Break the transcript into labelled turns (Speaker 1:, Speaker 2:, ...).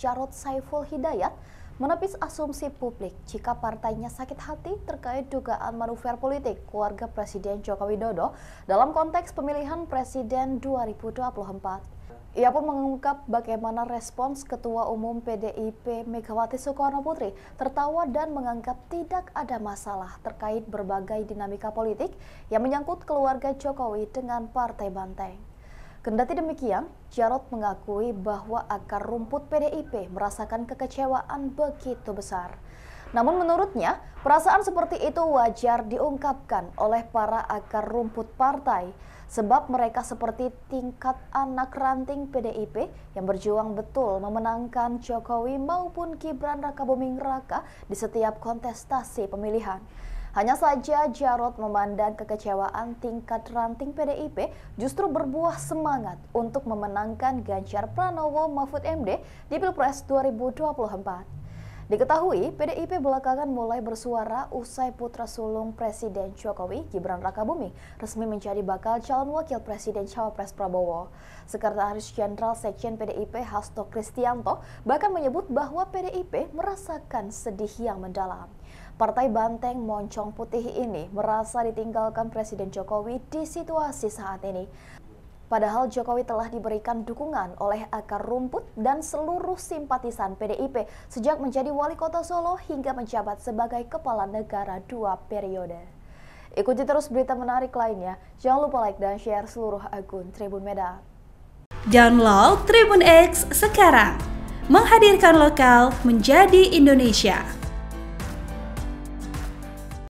Speaker 1: Jarod Saiful Hidayat menepis asumsi publik jika partainya sakit hati terkait dugaan manuver politik keluarga Presiden Joko Widodo dalam konteks pemilihan Presiden 2024. Ia pun mengungkap bagaimana respons Ketua Umum PDIP Megawati Soekarno Putri tertawa dan menganggap tidak ada masalah terkait berbagai dinamika politik yang menyangkut keluarga Jokowi dengan partai banteng. Kendati demikian, Jarod mengakui bahwa akar rumput PDIP merasakan kekecewaan begitu besar. Namun menurutnya, perasaan seperti itu wajar diungkapkan oleh para akar rumput partai sebab mereka seperti tingkat anak ranting PDIP yang berjuang betul memenangkan Jokowi maupun Gibran Rakabuming Raka di setiap kontestasi pemilihan. Hanya saja Jarod memandang kekecewaan tingkat ranting PDIP justru berbuah semangat untuk memenangkan Ganjar Pranowo Mahfud MD di Pilpres 2024. Diketahui, PDIP belakangan mulai bersuara usai putra sulung Presiden Jokowi, Gibran Rakabuming, resmi menjadi bakal calon wakil Presiden Cawapres Prabowo. Sekretaris Jenderal Sekjen PDIP Hasto Kristianto bahkan menyebut bahwa PDIP merasakan sedih yang mendalam. Partai Banteng Moncong Putih ini merasa ditinggalkan Presiden Jokowi di situasi saat ini. Padahal Jokowi telah diberikan dukungan oleh akar rumput dan seluruh simpatisan PDIP sejak menjadi wali kota Solo hingga menjabat sebagai kepala negara dua periode. Ikuti terus berita menarik lainnya. Jangan lupa like dan share seluruh akun Tribun Medan.
Speaker 2: Download Tribun X sekarang. Menghadirkan lokal menjadi Indonesia.